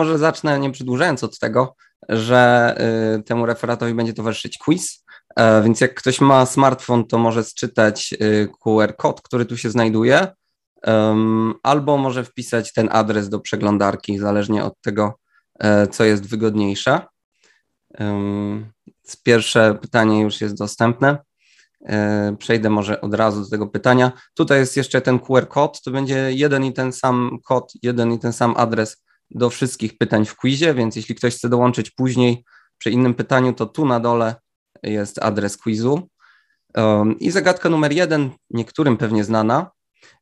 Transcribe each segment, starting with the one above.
może zacznę, nie przedłużając od tego, że y, temu referatowi będzie towarzyszyć quiz. E, więc jak ktoś ma smartfon, to może czytać y, QR kod, który tu się znajduje, um, albo może wpisać ten adres do przeglądarki, zależnie od tego, e, co jest wygodniejsze. Um, pierwsze pytanie już jest dostępne. E, przejdę może od razu do tego pytania. Tutaj jest jeszcze ten QR kod, to będzie jeden i ten sam kod, jeden i ten sam adres do wszystkich pytań w quizie, więc jeśli ktoś chce dołączyć później przy innym pytaniu, to tu na dole jest adres quizu. Um, I zagadka numer jeden, niektórym pewnie znana,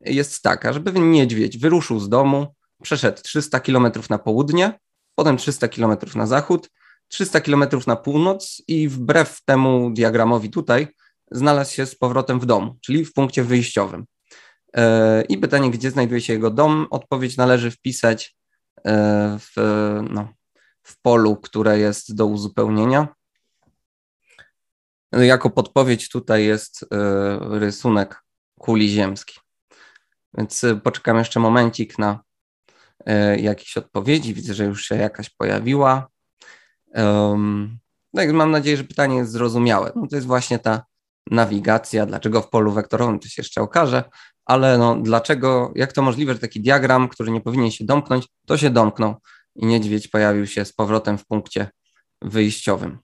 jest taka, żeby niedźwiedź wyruszył z domu, przeszedł 300 km na południe, potem 300 km na zachód, 300 km na północ i wbrew temu diagramowi tutaj znalazł się z powrotem w domu, czyli w punkcie wyjściowym. E, I pytanie, gdzie znajduje się jego dom, odpowiedź należy wpisać E, w, no, w polu, które jest do uzupełnienia. No, jako podpowiedź tutaj jest e, rysunek kuli ziemskiej. Więc e, poczekam jeszcze momencik na jakieś odpowiedzi. Widzę, że już się jakaś pojawiła. tak, mam nadzieję, że pytanie jest zrozumiałe. No to jest właśnie ta nawigacja, dlaczego w polu wektorowym, to się jeszcze okaże, ale no, dlaczego, jak to możliwe, że taki diagram, który nie powinien się domknąć, to się domknął i niedźwiedź pojawił się z powrotem w punkcie wyjściowym.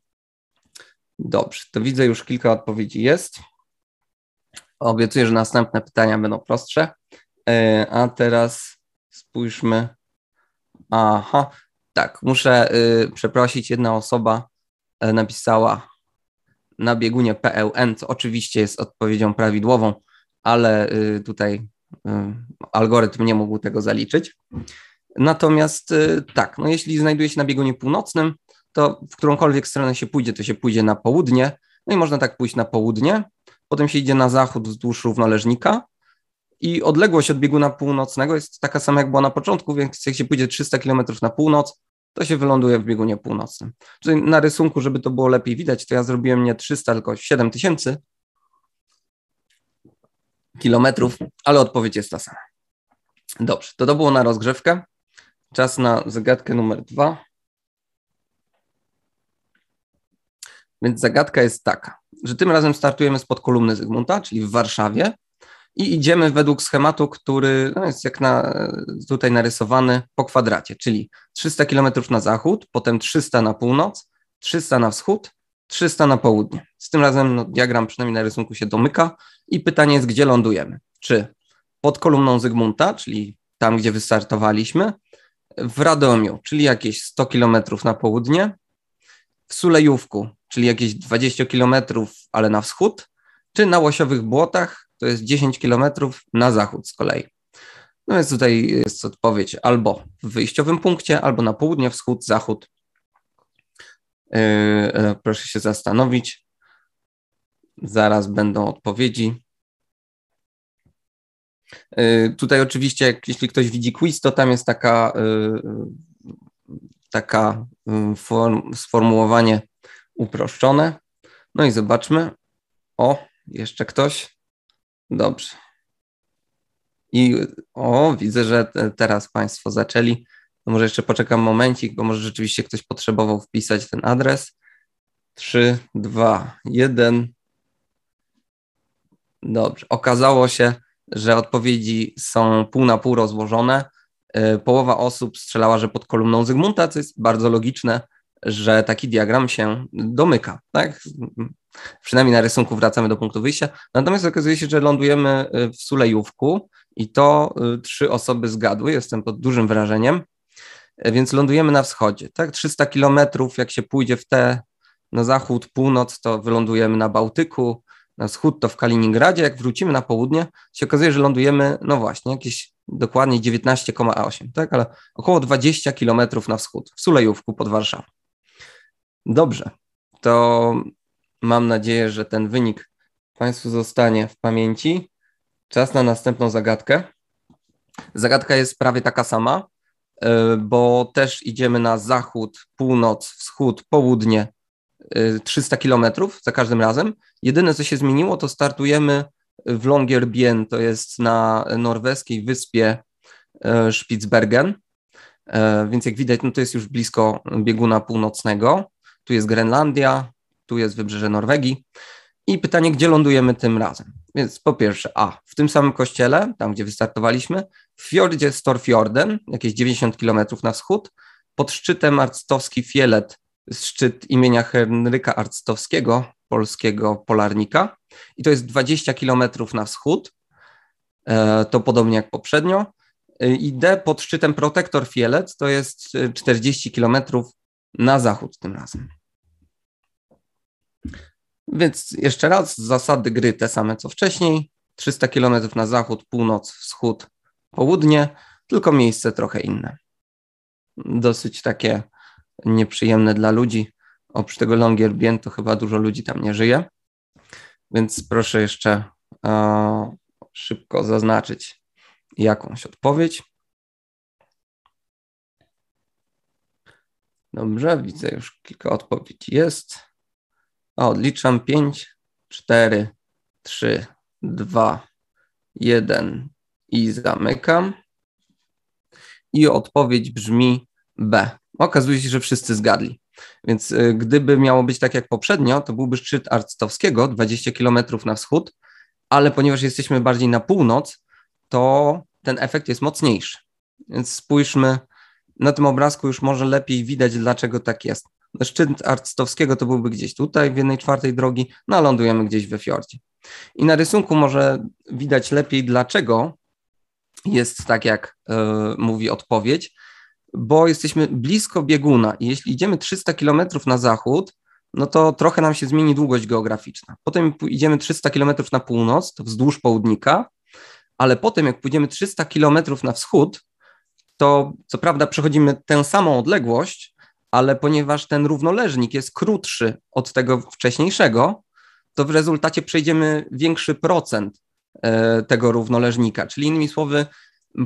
Dobrze, to widzę już kilka odpowiedzi jest. Obiecuję, że następne pytania będą prostsze. E, a teraz spójrzmy. Aha, tak, muszę y, przeprosić, jedna osoba e, napisała na biegunie PLN, co oczywiście jest odpowiedzią prawidłową ale y, tutaj y, algorytm nie mógł tego zaliczyć. Natomiast y, tak, no jeśli znajduje się na biegunie północnym, to w którąkolwiek stronę się pójdzie, to się pójdzie na południe, no i można tak pójść na południe, potem się idzie na zachód wzdłuż równoleżnika i odległość od bieguna północnego jest taka sama, jak była na początku, więc jak się pójdzie 300 km na północ, to się wyląduje w biegunie północnym. Czyli na rysunku, żeby to było lepiej widać, to ja zrobiłem nie 300, tylko 7000, kilometrów, ale odpowiedź jest ta sama. Dobrze, to to było na rozgrzewkę. Czas na zagadkę numer dwa. Więc zagadka jest taka, że tym razem startujemy spod kolumny Zygmunta, czyli w Warszawie i idziemy według schematu, który no jest jak na, tutaj narysowany po kwadracie, czyli 300 km na zachód, potem 300 na północ, 300 na wschód, 300 na południe. Z tym razem no, diagram przynajmniej na rysunku się domyka i pytanie jest, gdzie lądujemy? Czy pod kolumną Zygmunta, czyli tam, gdzie wystartowaliśmy, w Radomiu, czyli jakieś 100 km na południe, w Sulejówku, czyli jakieś 20 km, ale na wschód, czy na Łosiowych Błotach, to jest 10 km na zachód z kolei. No więc tutaj jest odpowiedź albo w wyjściowym punkcie, albo na południe, wschód, zachód, E, e, proszę się zastanowić. Zaraz będą odpowiedzi. E, tutaj oczywiście, jeśli ktoś widzi quiz, to tam jest taka, taka form, sformułowanie uproszczone. No i zobaczmy. O, jeszcze ktoś. Dobrze. I o, widzę, że teraz Państwo zaczęli może jeszcze poczekam momencik, bo może rzeczywiście ktoś potrzebował wpisać ten adres. 3, 2, 1. Dobrze. Okazało się, że odpowiedzi są pół na pół rozłożone. Y, połowa osób strzelała, że pod kolumną Zygmunta, co jest bardzo logiczne, że taki diagram się domyka. Tak? Przynajmniej na rysunku wracamy do punktu wyjścia. Natomiast okazuje się, że lądujemy y, w Sulejówku i to y, trzy osoby zgadły. Jestem pod dużym wrażeniem. E, więc lądujemy na wschodzie, tak? 300 kilometrów, jak się pójdzie w te na zachód, północ, to wylądujemy na Bałtyku, na wschód to w Kaliningradzie, jak wrócimy na południe, się okazuje, że lądujemy, no właśnie, jakieś dokładnie 19,8, tak? Ale około 20 kilometrów na wschód, w Sulejówku pod Warszawą. Dobrze, to mam nadzieję, że ten wynik Państwu zostanie w pamięci. Czas na następną zagadkę. Zagadka jest prawie taka sama, E, bo też idziemy na zachód, północ, wschód, południe, 300 e, kilometrów za każdym razem. Jedyne, co się zmieniło, to startujemy w Longyearbyen, to jest na norweskiej wyspie e, Spitsbergen, więc jak widać, no to jest już blisko bieguna północnego. Tu jest Grenlandia, tu jest wybrzeże Norwegii. I pytanie, gdzie lądujemy tym razem? Więc po pierwsze, a w tym samym kościele, tam gdzie wystartowaliśmy, w fiordzie Storfjorden, jakieś 90 km na wschód, pod szczytem arctowski Fielet, szczyt imienia Henryka Arctowskiego, polskiego polarnika. I to jest 20 km na wschód, e, to podobnie jak poprzednio. E, I D pod szczytem Protektor Fielet, to jest 40 e, km na zachód tym razem. Więc jeszcze raz, zasady gry te same co wcześniej. 300 km na zachód, północ, wschód, południe, tylko miejsce trochę inne. Dosyć takie nieprzyjemne dla ludzi. Oprócz tego Longyearbyen to chyba dużo ludzi tam nie żyje, więc proszę jeszcze e, szybko zaznaczyć jakąś odpowiedź. Dobrze, widzę już kilka odpowiedzi jest. Odliczam 5, 4, 3, 2, 1, i zamykam. I odpowiedź brzmi B. Okazuje się, że wszyscy zgadli. Więc y, gdyby miało być tak jak poprzednio, to byłby szczyt Arctowskiego 20 km na wschód, ale ponieważ jesteśmy bardziej na północ, to ten efekt jest mocniejszy. Więc spójrzmy na tym obrazku, już może lepiej widać, dlaczego tak jest. No, szczyt Arctowskiego to byłby gdzieś tutaj, w jednej czwartej drogi, no a lądujemy gdzieś we fiordzie. I na rysunku może widać lepiej, dlaczego jest tak, jak y, mówi odpowiedź, bo jesteśmy blisko bieguna i jeśli idziemy 300 km na zachód, no to trochę nam się zmieni długość geograficzna. Potem idziemy 300 km na północ, wzdłuż południka, ale potem jak pójdziemy 300 km na wschód, to co prawda przechodzimy tę samą odległość, ale ponieważ ten równoleżnik jest krótszy od tego wcześniejszego, to w rezultacie przejdziemy większy procent E, tego równoleżnika. Czyli innymi słowy,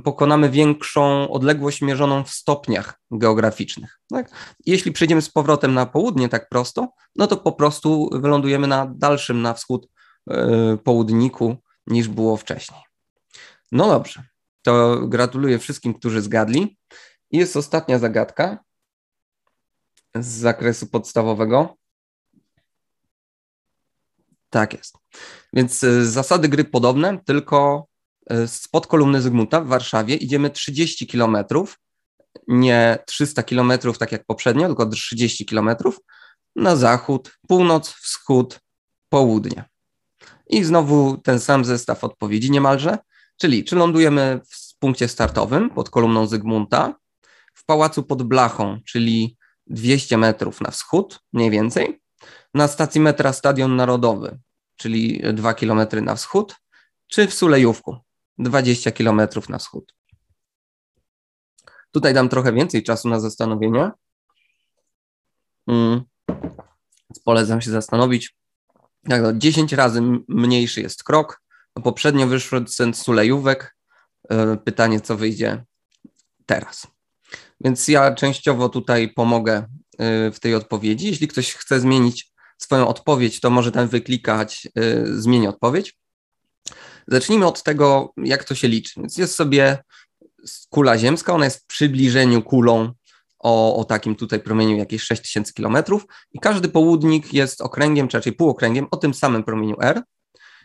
pokonamy większą odległość mierzoną w stopniach geograficznych. Tak? Jeśli przejdziemy z powrotem na południe tak prosto, no to po prostu wylądujemy na dalszym na wschód e, południku niż było wcześniej. No dobrze, to gratuluję wszystkim, którzy zgadli. Jest ostatnia zagadka z zakresu podstawowego. Tak jest. Więc e, zasady gry podobne, tylko e, spod kolumny Zygmunta w Warszawie idziemy 30 kilometrów, nie 300 kilometrów tak jak poprzednio, tylko 30 kilometrów na zachód, północ, wschód, południe. I znowu ten sam zestaw odpowiedzi niemalże, czyli czy lądujemy w punkcie startowym pod kolumną Zygmunta, w pałacu pod blachą, czyli 200 metrów na wschód mniej więcej, na stacji metra Stadion Narodowy, czyli 2 km na wschód, czy w Sulejówku, 20 km na wschód. Tutaj dam trochę więcej czasu na zastanowienie. Hmm. polecam się zastanowić. 10 tak, no, razy mniejszy jest krok. No, poprzednio od cent Sulejówek. E, pytanie, co wyjdzie teraz. Więc ja częściowo tutaj pomogę e, w tej odpowiedzi. Jeśli ktoś chce zmienić swoją odpowiedź, to może tam wyklikać y, zmień odpowiedź. Zacznijmy od tego, jak to się liczy. Więc jest sobie kula ziemska, ona jest w przybliżeniu kulą o, o takim tutaj promieniu jakieś 6000 km i każdy południk jest okręgiem, czy raczej półokręgiem o tym samym promieniu R.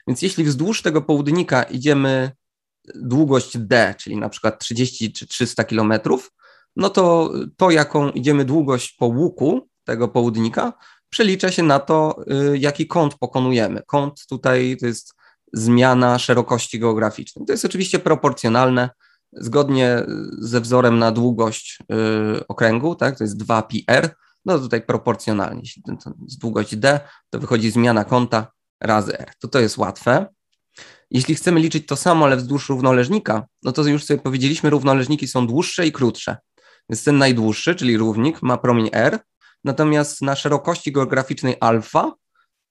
Więc jeśli wzdłuż tego południka idziemy długość D, czyli na przykład 30 czy 300 km, no to to, jaką idziemy długość po łuku tego południka, przelicza się na to, y, jaki kąt pokonujemy. Kąt tutaj to jest zmiana szerokości geograficznej. To jest oczywiście proporcjonalne, zgodnie y, ze wzorem na długość y, okręgu, tak, to jest 2πr, no tutaj proporcjonalnie, jeśli to jest długość d, to wychodzi zmiana kąta razy r. To to jest łatwe. Jeśli chcemy liczyć to samo, ale wzdłuż równoleżnika, no to już sobie powiedzieliśmy, równoleżniki są dłuższe i krótsze. Więc ten najdłuższy, czyli równik, ma promień r, Natomiast na szerokości geograficznej alfa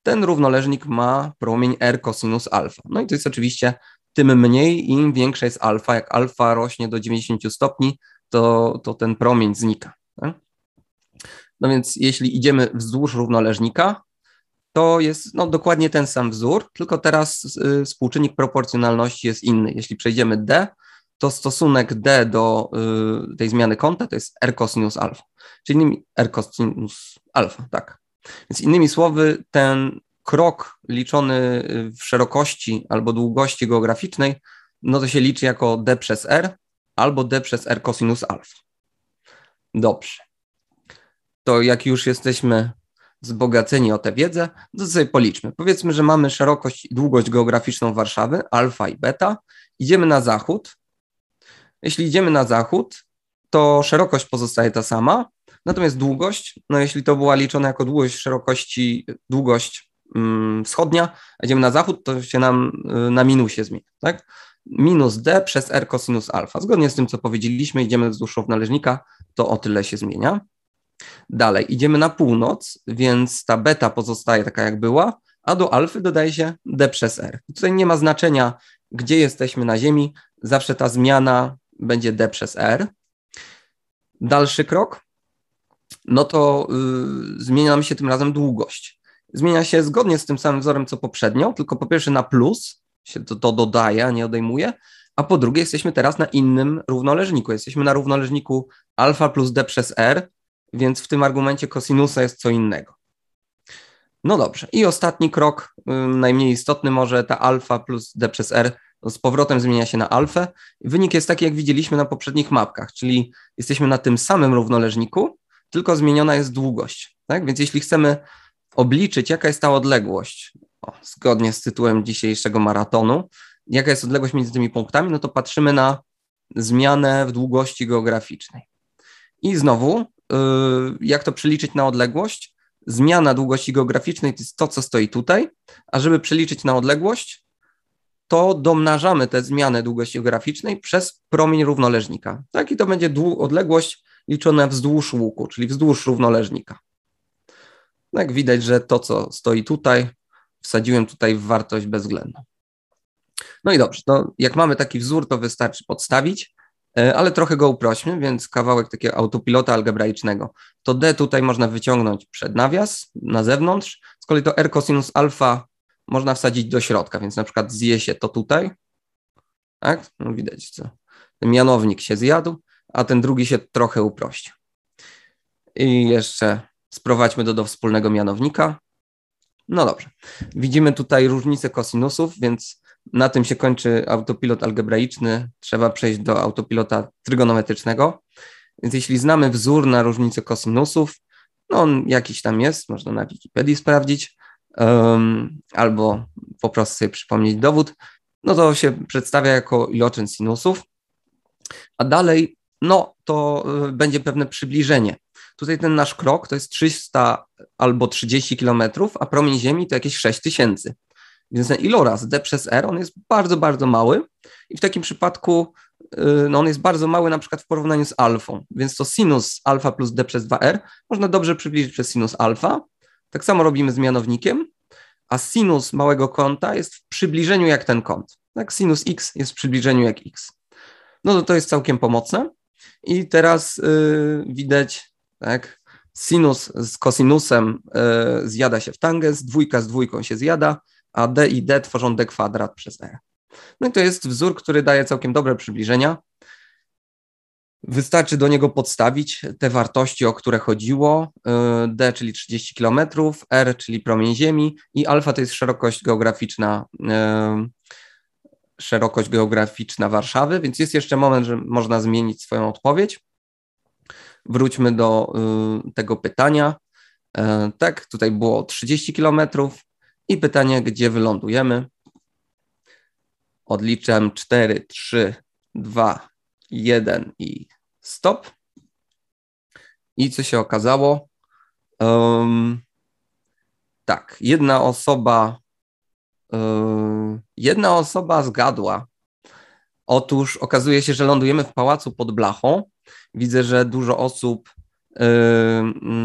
ten równoleżnik ma promień r cosinus alfa. No i to jest oczywiście tym mniej, im większa jest alfa. Jak alfa rośnie do 90 stopni, to, to ten promień znika. Tak? No więc jeśli idziemy wzdłuż równoleżnika, to jest no, dokładnie ten sam wzór, tylko teraz y, współczynnik proporcjonalności jest inny. Jeśli przejdziemy d, to stosunek D do y, tej zmiany kąta to jest R cosinus alfa. Czyli innymi R cosinus alfa, tak. Więc innymi słowy, ten krok liczony y, w szerokości albo długości geograficznej, no to się liczy jako D przez R albo D przez R cosinus alfa. Dobrze. To jak już jesteśmy wzbogaceni o tę wiedzę, to sobie policzmy. Powiedzmy, że mamy szerokość i długość geograficzną Warszawy, alfa i beta. Idziemy na zachód, jeśli idziemy na zachód, to szerokość pozostaje ta sama, natomiast długość, no jeśli to była liczona jako długość szerokości, długość mm, wschodnia, idziemy na zachód, to się nam y, na minusie zmienia, tak? Minus d przez r cosinus alfa. Zgodnie z tym, co powiedzieliśmy, idziemy wzdłuż równależnika, to o tyle się zmienia. Dalej, idziemy na północ, więc ta beta pozostaje taka, jak była, a do alfy dodaje się d przez r. Tutaj nie ma znaczenia, gdzie jesteśmy na Ziemi, zawsze ta zmiana będzie D przez R. Dalszy krok, no to y, zmienia nam się tym razem długość. Zmienia się zgodnie z tym samym wzorem co poprzednio, tylko po pierwsze na plus się to, to dodaje, a nie odejmuje, a po drugie jesteśmy teraz na innym równoleżniku. Jesteśmy na równoleżniku alfa plus d przez r, więc w tym argumencie kosinusa jest co innego. No dobrze. I ostatni krok, y, najmniej istotny, może ta alfa plus d przez r z powrotem zmienia się na alfę. Wynik jest taki, jak widzieliśmy na poprzednich mapkach, czyli jesteśmy na tym samym równoleżniku, tylko zmieniona jest długość. Tak? Więc jeśli chcemy obliczyć, jaka jest ta odległość, o, zgodnie z tytułem dzisiejszego maratonu, jaka jest odległość między tymi punktami, no to patrzymy na zmianę w długości geograficznej. I znowu, yy, jak to przeliczyć na odległość? Zmiana długości geograficznej to jest to, co stoi tutaj, a żeby przeliczyć na odległość, to domnażamy tę zmianę długości graficznej przez promień równoleżnika. Tak, i to będzie odległość liczona wzdłuż łuku, czyli wzdłuż równoleżnika. No jak widać, że to, co stoi tutaj, wsadziłem tutaj w wartość bezwzględną. No i dobrze, No jak mamy taki wzór, to wystarczy podstawić, e, ale trochę go uprośmy, więc kawałek takiego autopilota algebraicznego. To D tutaj można wyciągnąć przed nawias, na zewnątrz, z kolei to R cosinus alfa można wsadzić do środka, więc na przykład zje się to tutaj, tak? No widać, co. Ten mianownik się zjadł, a ten drugi się trochę uprościł. I jeszcze sprowadźmy to do wspólnego mianownika. No dobrze. Widzimy tutaj różnicę kosinusów, więc na tym się kończy autopilot algebraiczny. Trzeba przejść do autopilota trygonometrycznego. Więc jeśli znamy wzór na różnicę kosinusów, no on jakiś tam jest, można na Wikipedii sprawdzić, albo po prostu sobie przypomnieć dowód, no to się przedstawia jako iloczyn sinusów, a dalej, no to e, będzie pewne przybliżenie. Tutaj ten nasz krok to jest 300 albo 30 kilometrów, a promień Ziemi to jakieś 6000. Więc ten iloraz d przez r, on jest bardzo, bardzo mały i w takim przypadku e, no on jest bardzo mały na przykład w porównaniu z alfą, więc to sinus alfa plus d przez 2r można dobrze przybliżyć przez sinus alfa, tak samo robimy z mianownikiem, a sinus małego kąta jest w przybliżeniu jak ten kąt. Tak, sinus x jest w przybliżeniu jak x. No to to jest całkiem pomocne. I teraz yy, widać, tak, sinus z kosinusem yy, zjada się w tangens, dwójka z dwójką się zjada, a d i d tworzą d kwadrat przez e. No i to jest wzór, który daje całkiem dobre przybliżenia, Wystarczy do niego podstawić te wartości, o które chodziło, y, D, czyli 30 km, R, czyli promień Ziemi i alfa to jest szerokość geograficzna, y, szerokość geograficzna Warszawy, więc jest jeszcze moment, że można zmienić swoją odpowiedź. Wróćmy do y, tego pytania. Tak, tutaj było 30 km i pytanie, gdzie wylądujemy. Odliczam 4, 3, 2, jeden i stop. I co się okazało? Um, tak, jedna osoba, um, jedna osoba zgadła. Otóż okazuje się, że lądujemy w pałacu pod blachą. Widzę, że dużo osób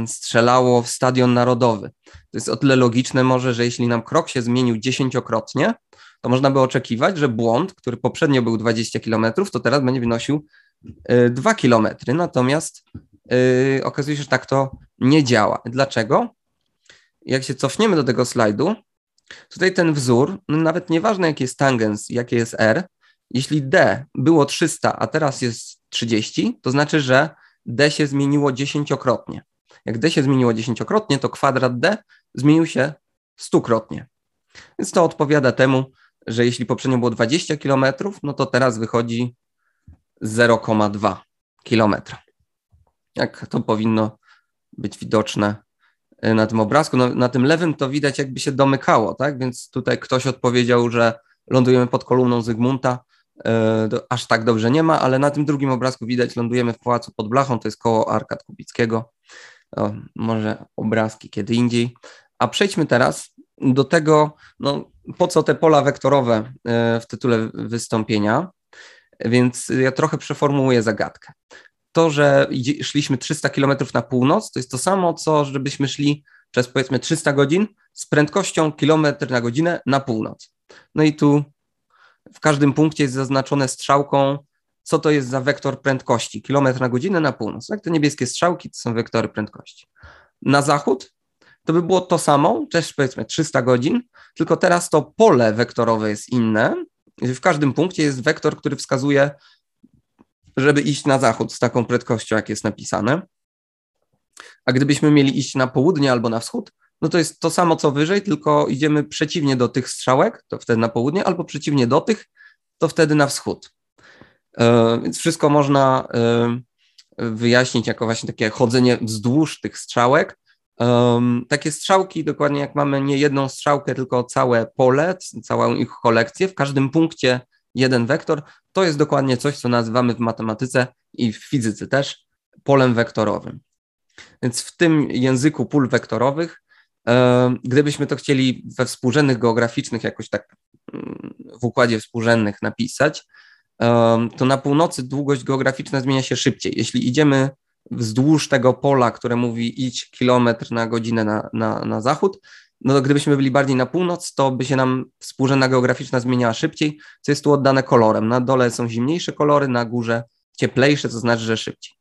strzelało w stadion narodowy. To jest o tyle logiczne może, że jeśli nam krok się zmienił dziesięciokrotnie, to można by oczekiwać, że błąd, który poprzednio był 20 km, to teraz będzie wynosił 2 y, km. Natomiast y, okazuje się, że tak to nie działa. Dlaczego? Jak się cofniemy do tego slajdu, tutaj ten wzór, no nawet nieważne jaki jest tangens, jakie jest R, jeśli D było 300, a teraz jest 30, to znaczy, że D się zmieniło dziesięciokrotnie. Jak D się zmieniło dziesięciokrotnie, to kwadrat D zmienił się stukrotnie. Więc to odpowiada temu, że jeśli poprzednio było 20 km, no to teraz wychodzi 0,2 km. Jak to powinno być widoczne y, na tym obrazku. No, na tym lewym to widać, jakby się domykało, tak? Więc tutaj ktoś odpowiedział, że lądujemy pod kolumną Zygmunta. Yy, aż tak dobrze nie ma, ale na tym drugim obrazku widać, lądujemy w pałacu pod blachą, to jest koło Arkad Kubickiego. O, może obrazki kiedy indziej. A przejdźmy teraz do tego, no, po co te pola wektorowe e, w tytule wystąpienia? Więc ja trochę przeformułuję zagadkę. To, że szliśmy 300 km na północ, to jest to samo, co żebyśmy szli przez powiedzmy 300 godzin z prędkością kilometr na godzinę na północ. No i tu w każdym punkcie jest zaznaczone strzałką, co to jest za wektor prędkości, kilometr na godzinę na północ. Tak, te niebieskie strzałki to są wektory prędkości. Na zachód to by było to samo, też powiedzmy 300 godzin, tylko teraz to pole wektorowe jest inne. W każdym punkcie jest wektor, który wskazuje, żeby iść na zachód z taką prędkością, jak jest napisane. A gdybyśmy mieli iść na południe albo na wschód, no to jest to samo co wyżej, tylko idziemy przeciwnie do tych strzałek, to wtedy na południe, albo przeciwnie do tych, to wtedy na wschód. E, więc wszystko można e, wyjaśnić jako właśnie takie chodzenie wzdłuż tych strzałek, Um, takie strzałki, dokładnie jak mamy nie jedną strzałkę, tylko całe pole, całą ich kolekcję, w każdym punkcie jeden wektor, to jest dokładnie coś, co nazywamy w matematyce i w fizyce też polem wektorowym. Więc w tym języku pól wektorowych, gdybyśmy to chcieli we współrzędnych geograficznych jakoś tak mm, w układzie współrzędnych napisać, to na północy długość geograficzna zmienia się szybciej. Jeśli idziemy wzdłuż tego pola, które mówi idź kilometr na godzinę na, na, na zachód, no to gdybyśmy byli bardziej na północ, to by się nam współrzędna geograficzna zmieniała szybciej, co jest tu oddane kolorem. Na dole są zimniejsze kolory, na górze cieplejsze, co znaczy, że szybciej.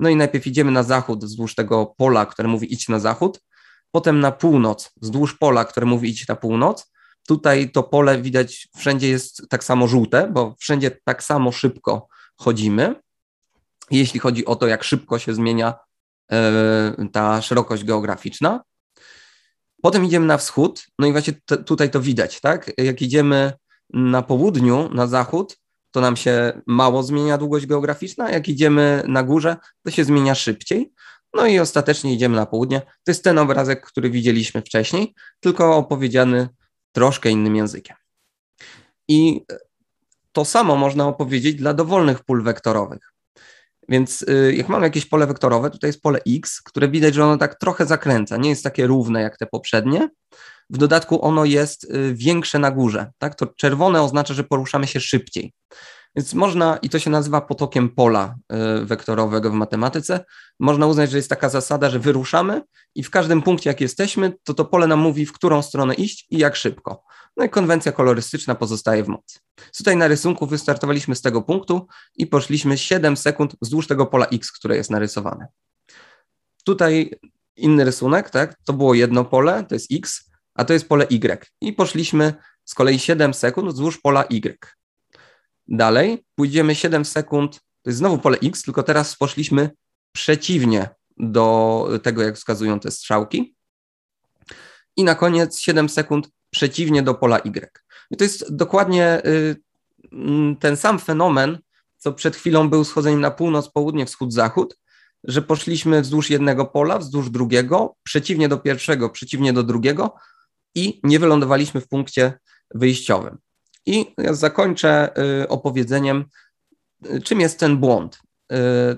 No i najpierw idziemy na zachód wzdłuż tego pola, które mówi idź na zachód, potem na północ wzdłuż pola, które mówi idź na północ. Tutaj to pole widać wszędzie jest tak samo żółte, bo wszędzie tak samo szybko chodzimy jeśli chodzi o to, jak szybko się zmienia e, ta szerokość geograficzna. Potem idziemy na wschód, no i właśnie tutaj to widać, tak? Jak idziemy na południu, na zachód, to nam się mało zmienia długość geograficzna, jak idziemy na górze, to się zmienia szybciej. No i ostatecznie idziemy na południe. To jest ten obrazek, który widzieliśmy wcześniej, tylko opowiedziany troszkę innym językiem. I to samo można opowiedzieć dla dowolnych pól wektorowych. Więc y, jak mamy jakieś pole wektorowe, tutaj jest pole x, które widać, że ono tak trochę zakręca, nie jest takie równe jak te poprzednie. W dodatku ono jest y, większe na górze. Tak? To czerwone oznacza, że poruszamy się szybciej. Więc można, i to się nazywa potokiem pola y, wektorowego w matematyce, można uznać, że jest taka zasada, że wyruszamy i w każdym punkcie, jak jesteśmy, to to pole nam mówi, w którą stronę iść i jak szybko. No i konwencja kolorystyczna pozostaje w mocy. Tutaj na rysunku wystartowaliśmy z tego punktu i poszliśmy 7 sekund wzdłuż tego pola X, które jest narysowane. Tutaj inny rysunek, tak? To było jedno pole, to jest X, a to jest pole Y. I poszliśmy z kolei 7 sekund wzdłuż pola Y. Dalej pójdziemy 7 sekund, to jest znowu pole X, tylko teraz poszliśmy przeciwnie do tego, jak wskazują te strzałki. I na koniec 7 sekund przeciwnie do pola Y. I to jest dokładnie y, mm, ten sam fenomen, co przed chwilą był schodzeniem na północ, południe, wschód, zachód, że poszliśmy wzdłuż jednego pola, wzdłuż drugiego, przeciwnie do pierwszego, przeciwnie do drugiego i nie wylądowaliśmy w punkcie wyjściowym. I ja zakończę y, opowiedzeniem, y, czym jest ten błąd.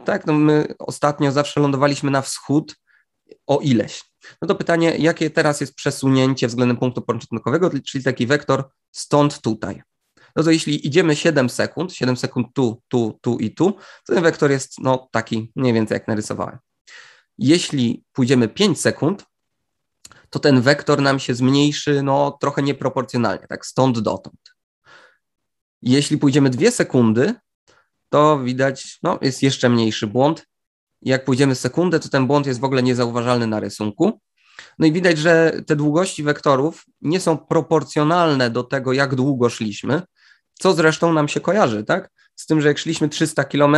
Tak, no my ostatnio zawsze lądowaliśmy na wschód, o ileś. No to pytanie, jakie teraz jest przesunięcie względem punktu początkowego, czyli taki wektor stąd tutaj. No to jeśli idziemy 7 sekund, 7 sekund tu, tu, tu i tu, to ten wektor jest no taki mniej więcej jak narysowałem. Jeśli pójdziemy 5 sekund, to ten wektor nam się zmniejszy no trochę nieproporcjonalnie, tak stąd dotąd. Jeśli pójdziemy 2 sekundy, to widać, no jest jeszcze mniejszy błąd, jak pójdziemy sekundę, to ten błąd jest w ogóle niezauważalny na rysunku. No i widać, że te długości wektorów nie są proporcjonalne do tego, jak długo szliśmy, co zresztą nam się kojarzy, tak? Z tym, że jak szliśmy 300 km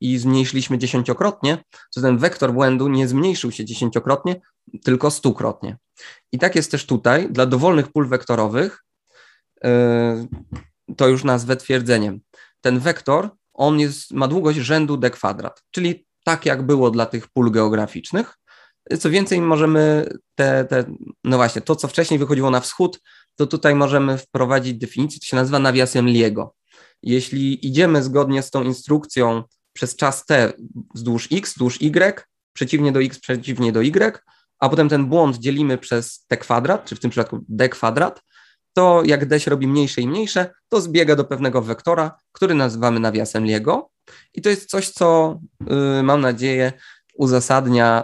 i zmniejszyliśmy dziesięciokrotnie, to ten wektor błędu nie zmniejszył się dziesięciokrotnie, tylko stukrotnie. I tak jest też tutaj dla dowolnych pól wektorowych, yy, to już nazwę twierdzeniem. Ten wektor, on jest, ma długość rzędu d kwadrat, czyli tak jak było dla tych pól geograficznych. Co więcej, możemy te, te, no właśnie, to co wcześniej wychodziło na wschód, to tutaj możemy wprowadzić definicję, to się nazywa nawiasem Liego. Jeśli idziemy zgodnie z tą instrukcją przez czas T wzdłuż X, wzdłuż Y, przeciwnie do X, przeciwnie do Y, a potem ten błąd dzielimy przez T kwadrat, czy w tym przypadku D kwadrat, to jak deś robi mniejsze i mniejsze, to zbiega do pewnego wektora, który nazywamy nawiasem Liego. I to jest coś, co y, mam nadzieję uzasadnia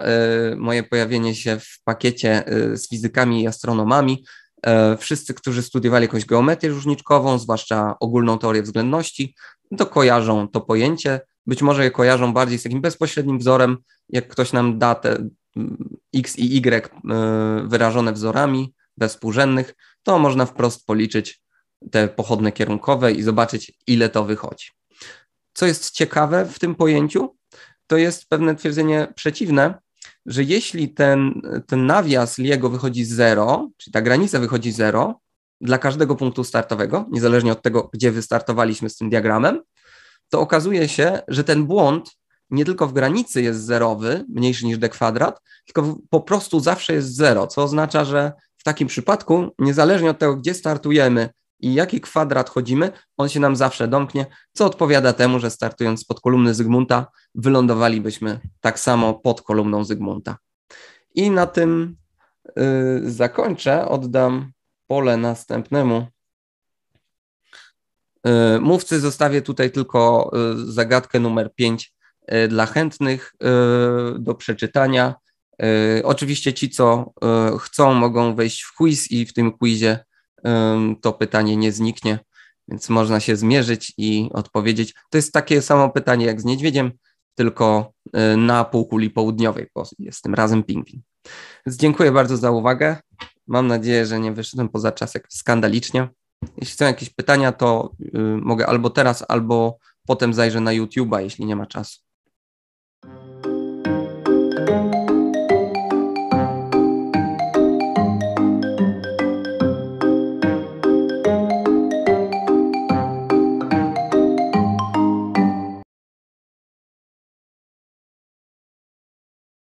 y, moje pojawienie się w pakiecie y, z fizykami i astronomami. Y, wszyscy, którzy studiowali jakąś geometrię różniczkową, zwłaszcza ogólną teorię względności, to kojarzą to pojęcie. Być może je kojarzą bardziej z takim bezpośrednim wzorem, jak ktoś nam da te y, x i y, y wyrażone wzorami we współrzędnych, to można wprost policzyć te pochodne kierunkowe i zobaczyć, ile to wychodzi. Co jest ciekawe w tym pojęciu, to jest pewne twierdzenie przeciwne, że jeśli ten, ten nawias Liego wychodzi z 0, czyli ta granica wychodzi z 0 dla każdego punktu startowego, niezależnie od tego, gdzie wystartowaliśmy z tym diagramem, to okazuje się, że ten błąd nie tylko w granicy jest zerowy, mniejszy niż d kwadrat, tylko po prostu zawsze jest zero, co oznacza, że w takim przypadku, niezależnie od tego, gdzie startujemy i jaki kwadrat chodzimy, on się nam zawsze domknie, co odpowiada temu, że startując pod kolumny Zygmunta, wylądowalibyśmy tak samo pod kolumną Zygmunta. I na tym yy, zakończę. Oddam pole następnemu y, Mówcy zostawię tutaj tylko y, zagadkę numer 5 y, dla chętnych do przeczytania. E, oczywiście ci, co e, chcą, mogą wejść w quiz i w tym quizie to pytanie nie zniknie, więc można się zmierzyć i odpowiedzieć. To jest takie samo pytanie jak z niedźwiedziem, tylko e, na półkuli południowej, bo jest tym razem pingwin. Więc dziękuję bardzo za uwagę. Mam nadzieję, że nie wyszedłem poza czas jak skandalicznie. Jeśli są jakieś pytania, to y, mogę albo teraz, albo potem zajrzę na YouTube'a, jeśli nie ma czasu.